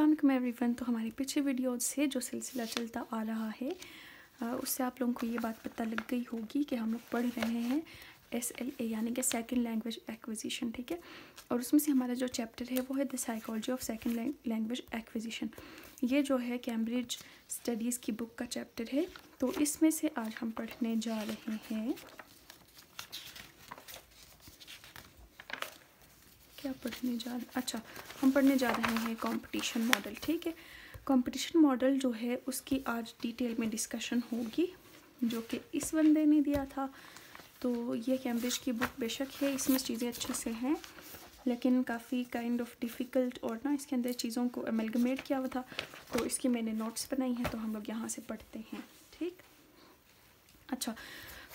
Aslam everyone तो हमारी पिछले वीडियो से जो सिलसिला चलता आ रहा है उससे आप लोगों को ये बात पता लग गई होगी कि हम लोग पढ़ रहे हैं एस एल ए यानी कि सेकेंड लैंग्वेज एक्विजिशन ठीक है और उसमें से हमारा जो चैप्टर है वो है the psychology of second language acquisition ये जो है कैम्ब्रिज स्टडीज़ की बुक का चैप्टर है तो इसमें से आज हम पढ़ने जा रहे हैं क्या पढ़ने जा रहे अच्छा हम पढ़ने जा रहे हैं कंपटीशन मॉडल ठीक है कंपटीशन मॉडल जो है उसकी आज डिटेल में डिस्कशन होगी जो कि इस बंदे ने दिया था तो ये कैम्ब्रिज की बुक बेशक है इसमें चीज़ें अच्छे से हैं लेकिन काफ़ी काइंड ऑफ डिफ़िकल्ट और ना इसके अंदर चीज़ों को एमलगमेट किया हुआ था तो इसकी मैंने नोट्स बनाई हैं तो हम लोग यहाँ से पढ़ते हैं ठीक अच्छा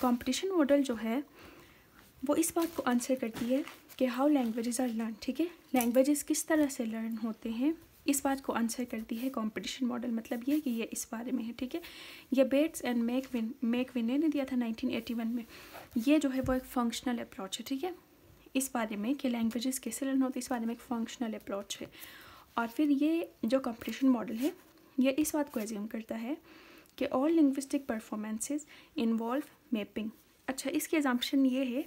कंपटीशन मॉडल जो है वो इस बात को आंसर करती है कि हाउ लैंग्वेजेस आर लर्न ठीक है लैंग्वेजेस किस तरह से लर्न होते हैं इस बात को आंसर करती है कंपटीशन मॉडल मतलब ये कि ये इस बारे में है ठीक है ये bets and make win make win ने दिया था 1981 में ये जो है वो एक फंक्शनल अप्रोच है ठीक है इस बारे में कि लैंग्वेजेस कैसे लर्न होती है इस बारे में एक फंक्शनल अप्रोच है और फिर ये जो कंपटीशन मॉडल है ये इस बात को एज्यूम करता है कि all linguistic performances involve mapping अच्छा इसकी एग्जाम्पन ये है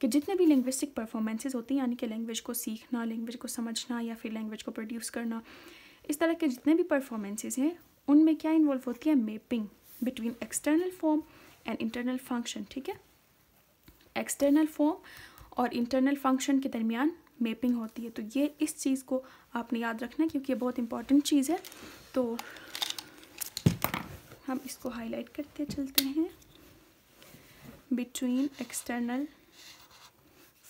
कि जितने भी लिंग्विस्टिक परफॉर्मेंसेज होती हैं यानी कि लैंग्वेज को सीखना लैंग्वेज को समझना या फिर लैंग्वेज को प्रोड्यूस करना इस तरह के जितने भी परफॉर्मेंसेज हैं उनमें क्या इन्वॉल्व होती है mapping between external form and internal function ठीक है एक्सटर्नल फॉर्म और इंटरनल फंक्शन के दरमियान मेपिंग होती है तो ये इस चीज़ को आपने याद रखना क्योंकि ये बहुत इंपॉर्टेंट चीज़ है तो हम इसको हाईलाइट करते चलते हैं between external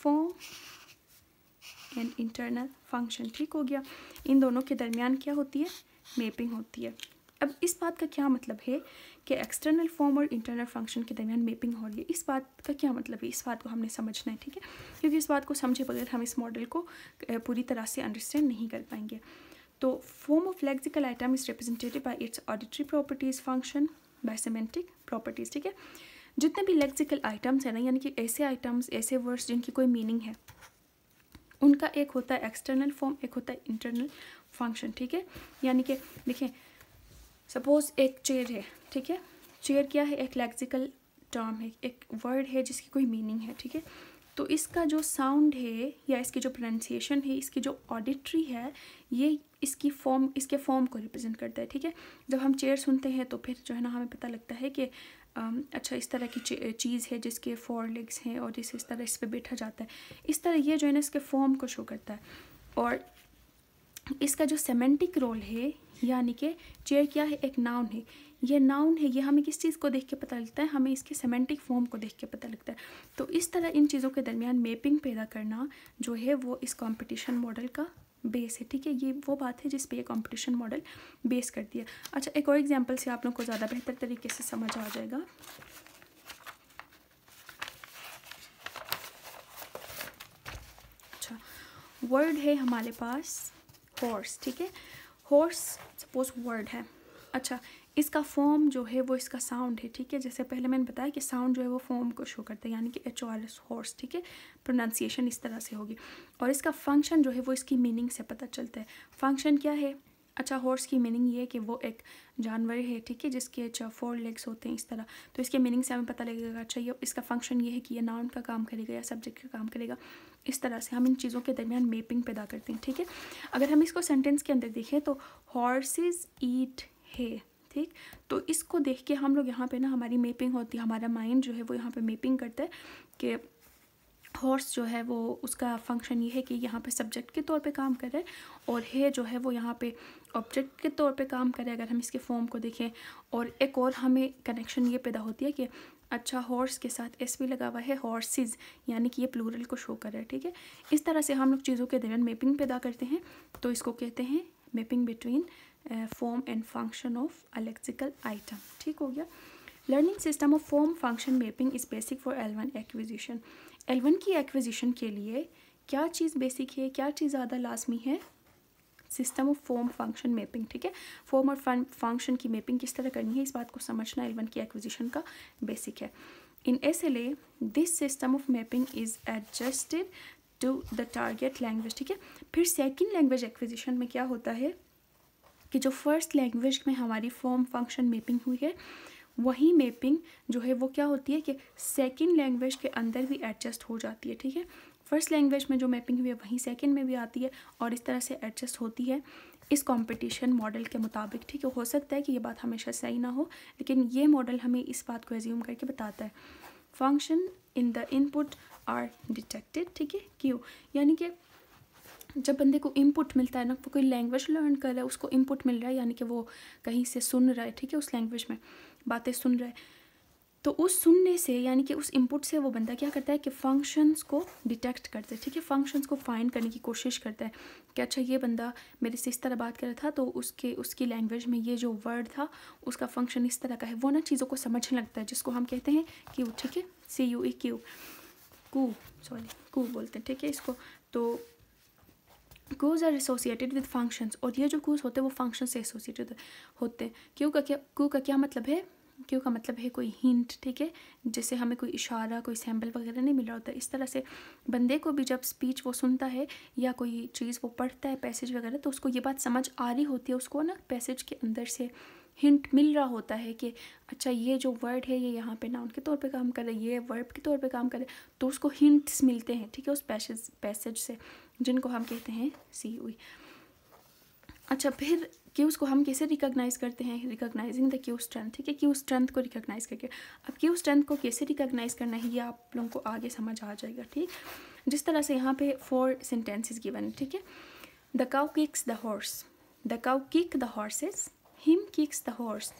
form and internal function ठीक हो गया इन दोनों के दरमियान क्या होती है मेपिंग होती है अब इस बात का क्या मतलब है कि एक्सटर्नल फॉर्म और इंटरनल फंक्शन के दरमियान मेपिंग हो रही है इस बात का क्या मतलब है इस बात को हमने समझना है ठीक है क्योंकि इस बात को समझे बगैर हम इस मॉडल को पूरी तरह से अंडरस्टैंड नहीं कर पाएंगे तो form of lexical item is representative by its auditory properties function by semantic properties ठीक है जितने भी लेक्सिकल आइटम्स हैं ना यानी कि ऐसे आइटम्स ऐसे वर्ड्स जिनकी कोई मीनिंग है उनका एक होता है एक्सटर्नल फॉर्म एक होता है इंटरनल फंक्शन ठीक है यानी कि देखें सपोज एक चेयर है ठीक है चेयर क्या है एक लेक्सिकल टर्म है एक वर्ड है जिसकी कोई मीनिंग है ठीक है तो इसका जो साउंड है या इसकी जो प्रोनाउंसिएशन है इसकी जो ऑडिट्री है ये इसकी फॉर्म इसके फॉर्म को रिप्रेजेंट करता है ठीक है जब हम चेयर सुनते हैं तो फिर जो है ना हमें पता लगता है कि अच्छा इस तरह की चीज़ है जिसके फोर लेग्स हैं और इस इस तरह इस पर बैठा जाता है इस तरह ये जो है ना इसके फॉर्म को शो करता है और इसका जो सेमेंटिक रोल है यानी कि चेयर क्या है एक नाउन है यह नाउन है यह हमें किस चीज़ को देख के पता लगता है हमें इसके सेमेंटिक फॉर्म को देख के पता लगता है तो इस तरह इन चीज़ों के दरमियान मैपिंग पैदा करना जो है वो इस कॉम्पिटिशन मॉडल का बेस है ठीक है ये वो बात है जिस पे ये कंपटीशन मॉडल बेस करती है अच्छा एक और एग्जांपल से आप लोग को ज़्यादा बेहतर तरीके से समझ आ जाएगा अच्छा वर्ड है हमारे पास हॉर्स ठीक है हॉर्स सपोज वर्ड है अच्छा इसका फॉर्म जो है वो इसका साउंड है ठीक है जैसे पहले मैंने बताया कि साउंड जो है वो फॉर्म को शो करता है यानी कि H O R S horse ठीक है प्रोनाउंसिएशन इस तरह से होगी और इसका फंक्शन जो है वो इसकी मीनिंग से पता चलता है फंक्शन क्या है अच्छा हॉर्स की मीनिंग ये है कि वो एक जानवर है ठीक है जिसके अच्छा फोर लेग्स होते हैं इस तरह तो इसके मीनिंग से हमें पता लगेगा अच्छा ये इसका फंक्शन ये है कि ये नाउन का काम करेगा या सब्जेक्ट का काम करेगा इस तरह से हम इन चीज़ों के दरमियान मेपिंग पैदा करते हैं ठीक है अगर हम इसको सेंटेंस के अंदर देखें तो हॉर्सेज ईट है ठीक तो इसको देख के हम लोग यहाँ पे ना हमारी मेपिंग होती है हमारा माइंड जो है वो यहाँ पे मेपिंग करता है कि हॉर्स जो है वो उसका फंक्शन ये है कि यहाँ पे सब्जेक्ट के तौर पे काम करे और हे जो है वो यहाँ पे ऑब्जेक्ट के तौर पे काम करे अगर हम इसके फॉर्म को देखें और एक और हमें कनेक्शन ये पैदा होती है कि अच्छा हॉर्स के साथ एस भी लगा हुआ है हॉर्सेस यानी कि ये प्लूरल को शो कर रहा है ठीक है इस तरह से हम लोग चीज़ों के दरमियान मेपिंग पैदा करते हैं तो इसको कहते हैं mapping between form and function of electrical item ठीक हो गया learning system of form function mapping is basic for L one acquisition L one की एक्विजिशन के लिए क्या चीज़ बेसिक है क्या चीज़ ज़्यादा लाजमी है system of form function mapping ठीक है फॉर्म और फंक्शन की मैपिंग किस तरह करनी है इस बात को समझना एल वन की एक्विजिशन का बेसिक है in S L A this system of mapping is adjusted to the target language ठीक है फिर सेकेंड लैंग्वेज एक्विजिशन में क्या होता है कि जो फर्स्ट लैंग्वेज में हमारी फॉर्म फंक्शन मैपिंग हुई है वही मैपिंग जो है वो क्या होती है कि सेकेंड लैंग्वेज के अंदर भी एडजस्ट हो जाती है ठीक है फर्स्ट लैंग्वेज में जो मैपिंग हुई है वहीं सेकेंड में भी आती है और इस तरह से एडजस्ट होती है इस कंपटीशन मॉडल के मुताबिक ठीक है हो सकता है कि ये बात हमेशा सही ना हो लेकिन ये मॉडल हमें इस बात को एज्यूम करके बताता है function in the input are detected ठीक है क्यों यानी कि जब बंदे को इनपुट मिलता है ना वो कोई लैंग्वेज लर्न कर रहा है उसको इनपुट मिल रहा है यानी कि वो कहीं से सुन रहा है ठीक है उस लैंग्वेज में बातें सुन रहा है तो उस सुनने से यानी कि उस इनपुट से वो बंदा क्या करता है कि फंक्शंस को डिटेक्ट करता है ठीक है फंक्शंस को फाइंड करने की कोशिश करता है कि अच्छा ये बंदा मेरे से इस तरह बात कर रहा था तो उसके उसकी लैंग्वेज में ये जो वर्ड था उसका फंक्शन इस तरह का है वो ना चीज़ों को समझने लगता है जिसको हम कहते हैं कि ठीक है C U E cue cue sorry cue बोलते हैं ठीक है इसको तो cues are associated with functions और ये जो कोज होते हैं वो फंक्शन से एसोसिएटेड होते हैं क्यों का क्या क्यों का क्या मतलब है क्यों का मतलब है कोई हिंट ठीक है जिससे हमें कोई इशारा कोई सैम्पल वगैरह नहीं मिल रहा होता इस तरह से बंदे को भी जब स्पीच वो सुनता है या कोई चीज़ वो पढ़ता है पैसेज वगैरह तो उसको ये बात समझ आ रही होती है उसको ना पैसेज के अंदर से हिंट मिल रहा होता है कि अच्छा ये जो वर्ड है ये यहाँ पे नाउन के तौर पे काम कर रहा है ये वर्ब के तौर पे काम कर रहा है तो उसको हिंट्स मिलते हैं ठीक है उस पैसेज पैसेज से जिनको हम कहते हैं सी हुई e e। अच्छा फिर क्यूज़ को हम कैसे रिकॉग्नाइज करते हैं रिकॉग्नाइजिंग द क्यू स्ट्रेंथ ठीक है क्यू स्ट्रेंथ को रिकॉग्नाइज करके अब क्यू स्ट्रेंथ को कैसे रिकॉग्नाइज करना है ये आप लोगों को आगे समझ आ जाएगा ठीक जिस तरह से यहाँ पे फोर सेंटेंसेस गिवन है ठीक है the cow kicks the horse the cow kick the horses him kicks the horse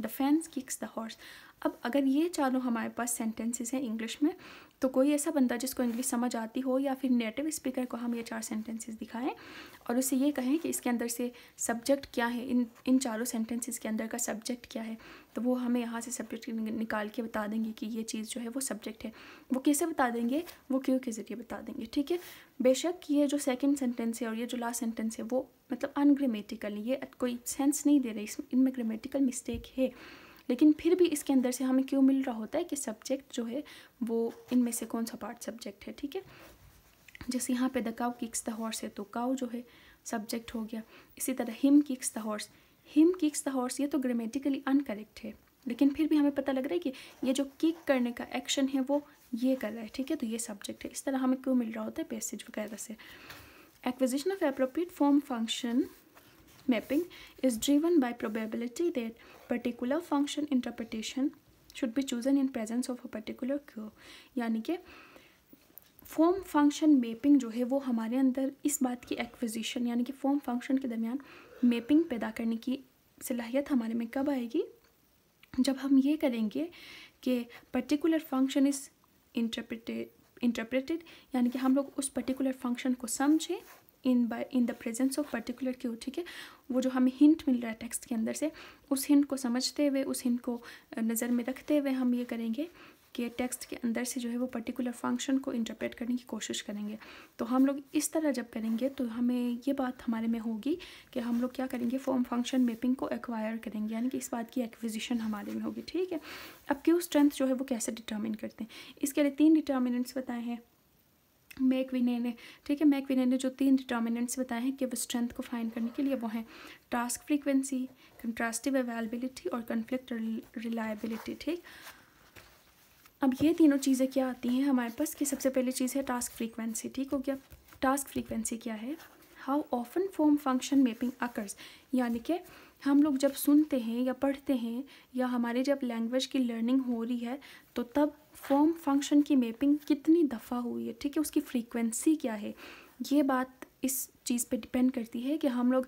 the fans kicks the horse अब अगर ये चारों हमारे पास सेंटेंसेस हैं इंग्लिश में तो कोई ऐसा बंदा जिसको इंग्लिश समझ आती हो या फिर नेटिव स्पीकर को हम ये चार सेंटेंसेस दिखाएं और उसे ये कहें कि इसके अंदर से सब्जेक्ट क्या है इन इन चारों सेंटेंसेस के अंदर का सब्जेक्ट क्या है तो वो हमें यहाँ से सब्जेक्ट निकाल के बता देंगे कि ये चीज़ जो है वो सब्जेक्ट है वो कैसे बता देंगे वो क्यों के ज़रिए बता देंगे ठीक है बेशक ये जो सेकेंड सेंटेंस है और ये जो लास्ट सेंटेंस है वो मतलब अनग्रामेटिकल ये कोई सेंस नहीं दे रही इसमें इनमें ग्रामेटिकल मिस्टेक है लेकिन फिर भी इसके अंदर से हमें क्यों मिल रहा होता है कि सब्जेक्ट जो है वो इनमें से कौन सा पार्ट सब्जेक्ट है ठीक है जैसे यहाँ पे the cow kicks the horse है तो काउ जो है सब्जेक्ट हो गया इसी तरह him kicks the horse him kicks the horse ये तो ग्रामेटिकली अनकरेक्ट है लेकिन फिर भी हमें पता लग रहा है कि ये जो किक करने का एक्शन है वो ये कर रहा है ठीक है तो ये सब्जेक्ट है इस तरह हमें क्यों मिल रहा होता है पैसेज वगैरह से acquisition of appropriate form function mapping is driven by probability that particular function interpretation should be chosen in presence of a particular cure यानी कि फॉर्म फंक्शन मैपिंग जो है वो हमारे अंदर इस बात की एक्विजिशन यानी कि फॉर्म फंक्शन के दरमियान मैपिंग पैदा करने की सलाहियत हमारे में कब आएगी जब हम ये करेंगे कि particular function is interpreted interpreted यानी कि हम लोग उस पर्टिकुलर फंक्शन को समझें in by in the presence of particular cue ठीक है वो जो हमें हिंट मिल रहा है टेक्स्ट के अंदर से उस हिंट को समझते हुए उस हिंट को नज़र में रखते हुए हम ये करेंगे कि टेक्स्ट के अंदर से जो है वो पर्टिकुलर फंक्शन को इंटरप्रेट करने की कोशिश करेंगे तो हम लोग इस तरह जब करेंगे तो हमें ये बात हमारे में होगी कि हम लोग क्या करेंगे फॉर्म फंक्शन मैपिंग को एक्वायर करेंगे यानी कि इस बात की एक्विजिशन हमारे में होगी ठीक है अब क्यों स्ट्रेंथ जो है वो कैसे डिटर्मिन करते हैं इसके लिए तीन डिटर्मिनेंट्स बताए हैं मैक ने ठीक है मैक ने जो तीन डिटर्मिनेंट्स बताए हैं कि वो स्ट्रेंथ को फाइन करने के लिए वो हैं टास्क फ्रीक्वेंसी कंट्रास्टिव अवेलेबिलिटी और कन्फ्लिक्ट रिलायबिलिटी ठीक अब ये तीनों चीज़ें क्या आती हैं हमारे पास कि सबसे पहली चीज़ है टास्क फ्रीक्वेंसी ठीक हो गया टास्क फ्रीक्वेंसी क्या है how often form function mapping occurs यानी कि हम लोग जब सुनते हैं या पढ़ते हैं या हमारे जब लैंग्वेज की लर्निंग हो रही है तो तब फॉर्म फंक्शन की मैपिंग कितनी दफ़ा हुई है ठीक है उसकी फ्रीक्वेंसी क्या है ये बात इस चीज़ पे डिपेंड करती है कि हम लोग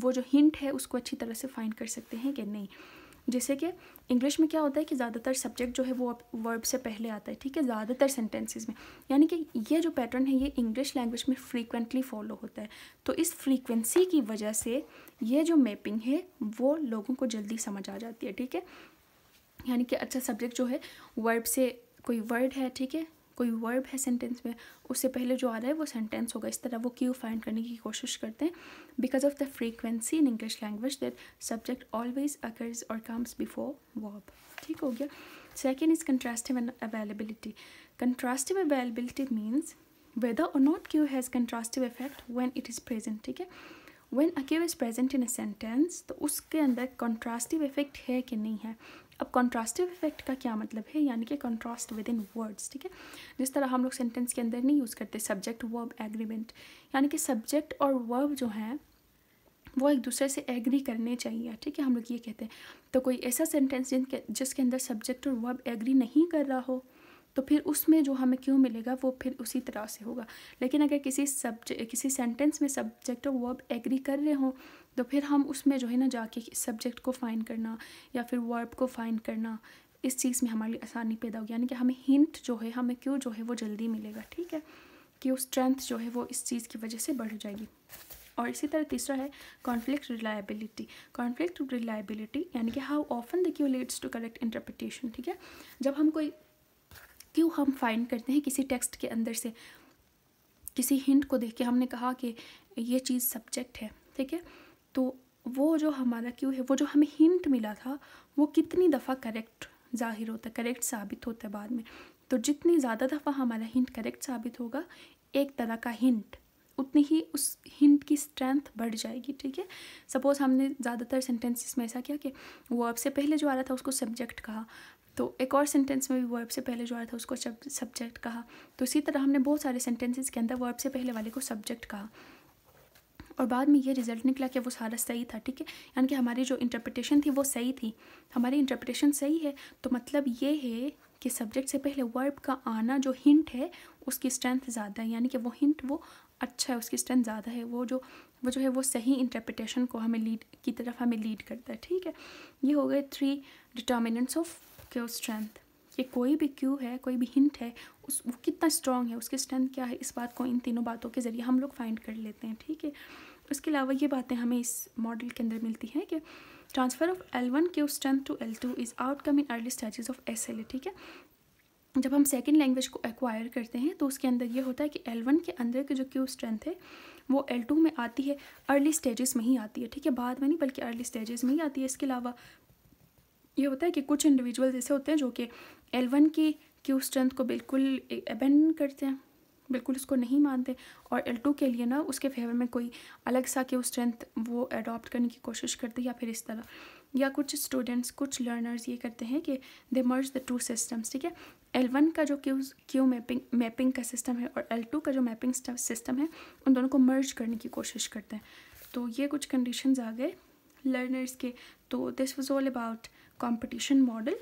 वो जो हिंट है उसको अच्छी तरह से फाइंड कर सकते हैं कि नहीं जैसे कि इंग्लिश में क्या होता है कि ज़्यादातर सब्जेक्ट जो है वो वर्ब से पहले आता है ठीक है ज़्यादातर सेंटेंसेस में यानी कि ये जो पैटर्न है ये इंग्लिश लैंग्वेज में फ्रीक्वेंटली फॉलो होता है तो इस फ्रीक्वेंसी की वजह से ये जो मैपिंग है वो लोगों को जल्दी समझ आ जाती है ठीक है यानी कि अच्छा सब्जेक्ट जो है वर्ब से कोई वर्ड है ठीक है कोई वर्ब है सेंटेंस में उससे पहले जो आ रहा है वो सेंटेंस होगा इस तरह वो क्यू फाइंड करने की कोशिश करते हैं because of the frequency in English language that subject always occurs और कम्स बिफोर वॉब ठीक हो गया second is contrastive availability contrastive availability means whether or not cue has contrastive effect when it is present ठीक है when a is present in a sentence तो उसके अंदर कंट्रास्टिव effect है कि नहीं है अब कॉन्ट्रास्टिव इफेक्ट का क्या मतलब है यानी कि कॉन्ट्रास्ट विद इन वर्ड्स ठीक है जिस तरह हम लोग सेंटेंस के अंदर नहीं यूज़ करते सब्जेक्ट वर्ब एग्रीमेंट यानी कि सब्जेक्ट और वर्ब जो हैं वो एक दूसरे से एग्री करने चाहिए ठीक है हम लोग ये कहते हैं तो कोई ऐसा सेंटेंस जिनके जिसके अंदर सब्जेक्ट और वर्ब एग्री नहीं कर रहा हो तो फिर उसमें जो हमें क्यों मिलेगा वो फिर उसी तरह से होगा लेकिन अगर किसी सब्जेक्ट किसी सेंटेंस में सब्जेक्ट और वर्ब एग्री कर रहे हों तो फिर हम उसमें जो है ना जाके सब्जेक्ट को फाइंड करना या फिर वर्ब को फाइंड करना इस चीज़ में हमारे लिए आसानी पैदा होगी यानी कि हमें हिंट जो है हमें क्यों जो है वो जल्दी मिलेगा ठीक है कि वो स्ट्रेंथ जो है वो इस चीज़ की वजह से बढ़ जाएगी और इसी तरह तीसरा है कॉन्फ्लिक्ट रिलायबिलिटी कॉन्फ्लिक्ट रिलायबिलिटी यानी कि how often the cue leads to correct interpretation ठीक है जब हम कोई क्यों हम फाइंड करते हैं किसी टेक्स्ट के अंदर से किसी हिंट को देख के हमने कहा कि ये चीज़ सब्जेक्ट है ठीक है तो वो जो हमारा क्यों है वो जो हमें हिंट मिला था वो कितनी दफ़ा करेक्ट जाहिर होता है करेक्ट साबित होता है बाद में तो जितनी ज़्यादा दफ़ा हमारा हिंट करेक्ट साबित होगा एक तरह का हिंट उतनी ही उस हिंट की स्ट्रेंथ बढ़ जाएगी ठीक है सपोज़ हमने ज़्यादातर सेंटेंसेस में ऐसा किया कि वर्ब से पहले जो आ रहा था उसको सब्जेक्ट कहा तो एक और सेंटेंस में भी वर्ब से पहले जो आ रहा था उसको सब्जेक्ट कहा तो इसी तरह हमने बहुत सारे सेंटेंसेस के अंदर वर्ब से पहले वाले को सब्जेक्ट कहा और बाद में ये रिजल्ट निकला कि वो सारा सही था ठीक है यानी कि हमारी जो इंटरप्रटेशन थी वो सही थी हमारी इंटरप्रटेशन सही है तो मतलब ये है कि सब्जेक्ट से पहले वर्ब का आना जो हिंट है उसकी स्ट्रेंथ ज़्यादा है यानी कि वो हिंट वो अच्छा है उसकी स्ट्रेंथ ज़्यादा है वो जो वो जो है वो सही इंटरप्रटेशन को हमें लीड की तरफ हमें लीड करता है ठीक है ये हो गए three determinants of cue strength कि कोई भी क्यू है कोई भी हिंट है उस वो कितना स्ट्रॉन्ग है उसकी स्ट्रेंथ क्या है इस बात को इन तीनों बातों के ज़रिए हम लोग फाइंड कर लेते हैं ठीक है इसके अलावा ये बातें हमें इस मॉडल के अंदर मिलती हैं कि transfer of L one cue strength to L two is outcome in early stages of S L ठीक है जब हम सेकेंड लैंग्वेज को एक्वायर करते हैं तो उसके अंदर ये होता है कि एल वन के अंदर की जो क्यू स्ट्रेंथ है वो एल टू में आती है अर्ली स्टेजेस में ही आती है ठीक है बाद में नहीं बल्कि अर्ली स्टेजेस में ही आती है इसके अलावा ये होता है कि कुछ इंडिविजुअल्स ऐसे होते हैं जो कि एल वन की क्यू स्ट्रेंथ को बिल्कुल अबेंडन करते हैं बिल्कुल उसको नहीं मानते और एल टू के लिए ना उसके फेवर में कोई अलग सा कि स्ट्रेंथ वो अडॉप्ट करने की कोशिश करते या फिर इस तरह या कुछ स्टूडेंट्स कुछ लर्नर्स ये करते हैं कि they merge the two systems ठीक है एल वन का जो क्यू क्यू मैपिंग मैपिंग का सिस्टम है और एल टू का जो मैपिंग सिस्टम है उन दोनों को मर्ज करने की कोशिश करते हैं तो ये कुछ कंडीशंस आ गए लर्नर्स के तो this was all about competition model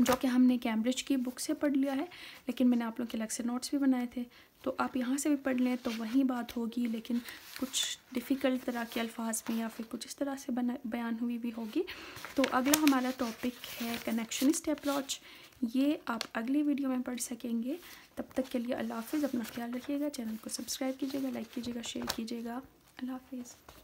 जो कि हमने कैम्ब्रिज की बुक से पढ़ लिया है लेकिन मैंने आप लोग के अलग से नोट्स भी बनाए थे तो आप यहाँ से भी पढ़ लें तो वही बात होगी लेकिन कुछ डिफ़िकल्ट तरह के अल्फाज में या फिर कुछ इस तरह से बना बयान हुई भी होगी तो अगला हमारा टॉपिक है कनेक्शनिस्ट अप्रोच ये आप अगली वीडियो में पढ़ सकेंगे तब तक के लिए अल्लाह हाफिज़ अपना ख्याल रखिएगा चैनल को सब्सक्राइब कीजिएगा लाइक कीजिएगा शेयर कीजिएगा अल्लाह हाफिज़